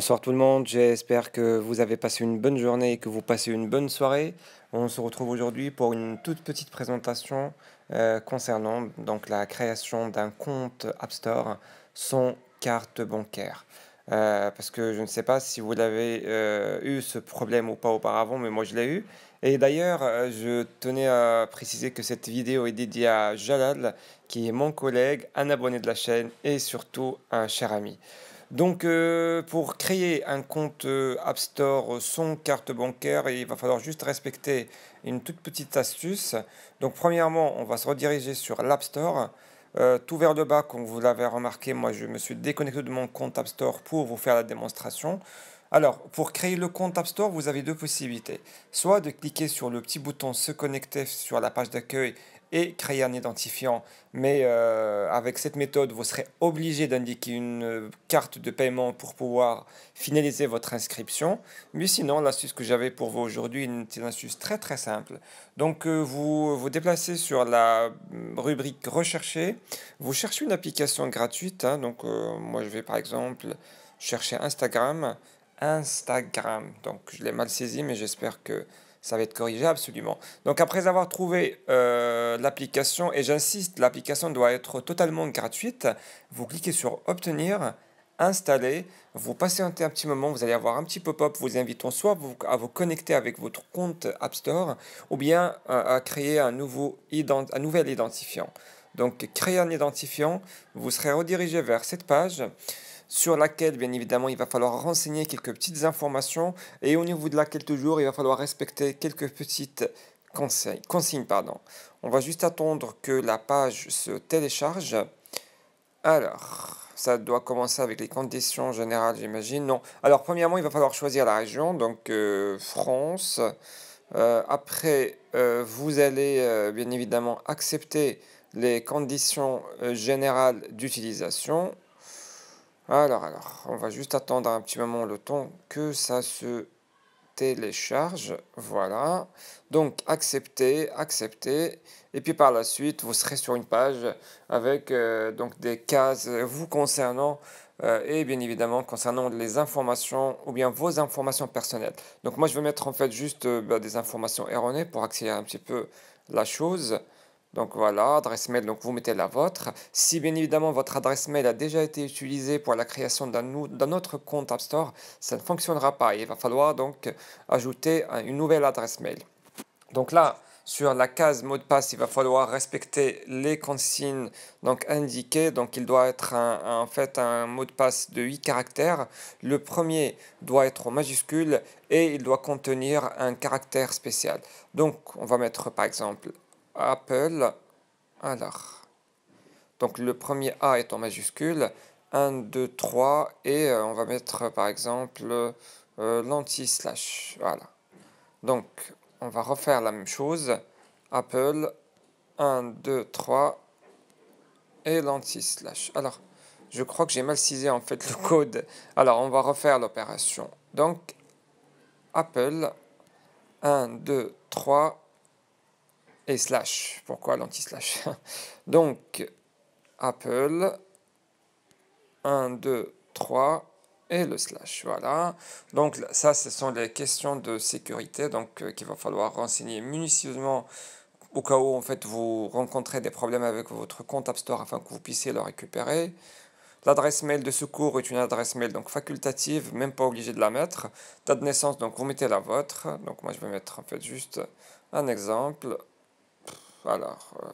Bonsoir tout le monde, j'espère que vous avez passé une bonne journée et que vous passez une bonne soirée. On se retrouve aujourd'hui pour une toute petite présentation euh, concernant donc, la création d'un compte App Store sans carte bancaire. Euh, parce que je ne sais pas si vous l'avez euh, eu ce problème ou pas auparavant, mais moi je l'ai eu. Et d'ailleurs, je tenais à préciser que cette vidéo est dédiée à Jalal, qui est mon collègue, un abonné de la chaîne et surtout un cher ami. Donc, euh, pour créer un compte euh, App Store sans carte bancaire, il va falloir juste respecter une toute petite astuce. Donc, premièrement, on va se rediriger sur l'App Store. Euh, tout vers le bas, comme vous l'avez remarqué, moi je me suis déconnecté de mon compte App Store pour vous faire la démonstration. Alors, pour créer le compte App Store, vous avez deux possibilités. Soit de cliquer sur le petit bouton Se connecter sur la page d'accueil et créer un identifiant. Mais euh, avec cette méthode, vous serez obligé d'indiquer une carte de paiement pour pouvoir finaliser votre inscription. Mais sinon, l'astuce que j'avais pour vous aujourd'hui, est une astuce très très simple. Donc euh, vous vous déplacez sur la mm, rubrique rechercher, vous cherchez une application gratuite. Hein. donc euh, moi je vais par exemple chercher Instagram. Instagram. Donc je l'ai mal saisi, mais j'espère que ça va être corrigé absolument. Donc après avoir trouvé euh, l'application, et j'insiste, l'application doit être totalement gratuite, vous cliquez sur Obtenir, Installer, vous passez un petit moment, vous allez avoir un petit pop-up vous invitant soit à vous connecter avec votre compte App Store, ou bien euh, à créer un, nouveau un nouvel identifiant. Donc, Créer un identifiant, vous serez redirigé vers cette page sur laquelle, bien évidemment, il va falloir renseigner quelques petites informations et au niveau de laquelle, toujours, il va falloir respecter quelques petites conseils, consignes. Pardon. On va juste attendre que la page se télécharge. Alors, ça doit commencer avec les conditions générales, j'imagine. Non. Alors, premièrement, il va falloir choisir la région, donc euh, France. Euh, après, euh, vous allez bien évidemment accepter les conditions euh, générales d'utilisation. Alors, alors, on va juste attendre un petit moment le temps que ça se télécharge. Voilà. Donc, accepter accepter Et puis par la suite, vous serez sur une page avec euh, donc des cases vous concernant euh, et bien évidemment concernant les informations ou bien vos informations personnelles. Donc moi, je vais mettre en fait juste bah, des informations erronées pour accélérer un petit peu la chose. Donc voilà, adresse mail, donc vous mettez la vôtre. Si bien évidemment votre adresse mail a déjà été utilisée pour la création d'un autre compte App Store, ça ne fonctionnera pas. Il va falloir donc ajouter une nouvelle adresse mail. Donc là, sur la case mot de passe, il va falloir respecter les consignes donc indiquées. Donc il doit être un, en fait un mot de passe de 8 caractères. Le premier doit être en majuscule et il doit contenir un caractère spécial. Donc on va mettre par exemple Apple alors... Donc le premier A est en majuscule. 1, 2, 3 et euh, on va mettre par exemple euh, l'anti-slash. Voilà. Donc on va refaire la même chose. Apple 1, 2, 3 et l'anti-slash. Alors je crois que j'ai mal cisé en fait le code. Alors on va refaire l'opération. Donc Apple 1, 2, 3 et slash. Pourquoi l'anti-slash Donc, Apple, 1, 2, 3, et le slash. Voilà. Donc ça, ce sont les questions de sécurité donc euh, qu'il va falloir renseigner minutieusement au cas où en fait vous rencontrez des problèmes avec votre compte App Store afin que vous puissiez le récupérer. L'adresse mail de secours est une adresse mail donc facultative, même pas obligé de la mettre. Date de naissance, donc vous mettez la vôtre. Donc moi je vais mettre en fait juste un exemple alors, euh,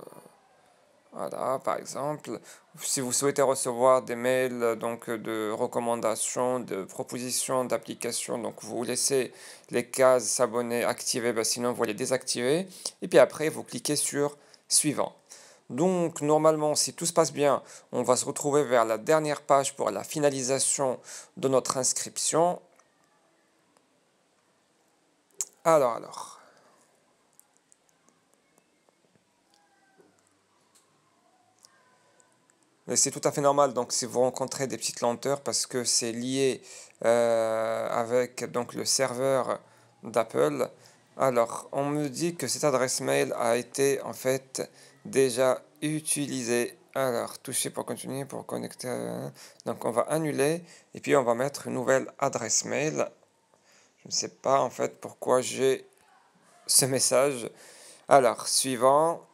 voilà, par exemple, si vous souhaitez recevoir des mails euh, donc, de recommandations, de propositions d'applications, donc vous laissez les cases s'abonner activer, bah, sinon vous les désactivez. Et puis après, vous cliquez sur suivant. Donc normalement, si tout se passe bien, on va se retrouver vers la dernière page pour la finalisation de notre inscription. Alors, alors. c'est tout à fait normal. Donc, si vous rencontrez des petites lenteurs, parce que c'est lié euh, avec donc, le serveur d'Apple. Alors, on me dit que cette adresse mail a été en fait déjà utilisée. Alors, toucher pour continuer, pour connecter. Euh, donc, on va annuler et puis on va mettre une nouvelle adresse mail. Je ne sais pas en fait pourquoi j'ai ce message. Alors, suivant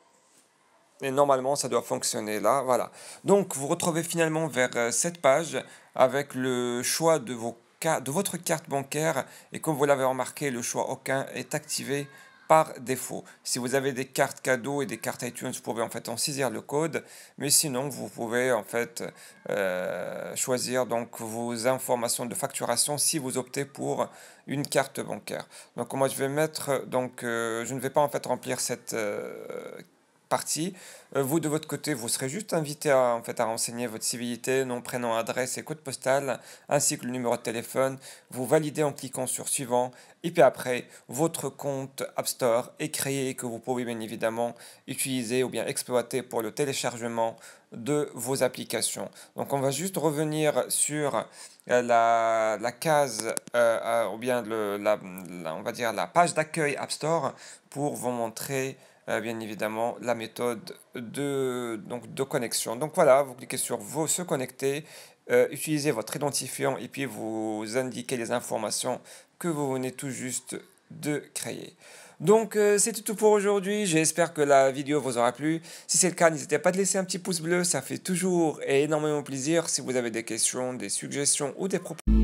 et normalement ça doit fonctionner là, voilà. Donc vous retrouvez finalement vers euh, cette page avec le choix de, vos, de votre carte bancaire et comme vous l'avez remarqué, le choix aucun est activé par défaut. Si vous avez des cartes cadeaux et des cartes iTunes, vous pouvez en fait en saisir le code, mais sinon vous pouvez en fait euh, choisir donc vos informations de facturation si vous optez pour une carte bancaire. Donc moi je vais mettre donc euh, je ne vais pas en fait remplir cette partie. Euh, vous, de votre côté, vous serez juste invité à, en fait, à renseigner votre civilité, nom, prénom, adresse et code postal, ainsi que le numéro de téléphone. Vous validez en cliquant sur Suivant. Et puis après, votre compte App Store est créé que vous pouvez bien évidemment utiliser ou bien exploiter pour le téléchargement de vos applications. Donc on va juste revenir sur euh, la, case euh, ou bien le, la, on va dire la page d'accueil App Store pour vous montrer euh, bien évidemment la méthode de, donc, de connexion. Donc voilà, vous cliquez sur vous, se connecter, euh, utilisez votre identifiant et puis vous indiquez les informations que vous venez tout juste de créer. Donc euh, c'est tout pour aujourd'hui, j'espère que la vidéo vous aura plu. Si c'est le cas, n'hésitez pas à laisser un petit pouce bleu, ça fait toujours énormément plaisir. Si vous avez des questions, des suggestions ou des propositions...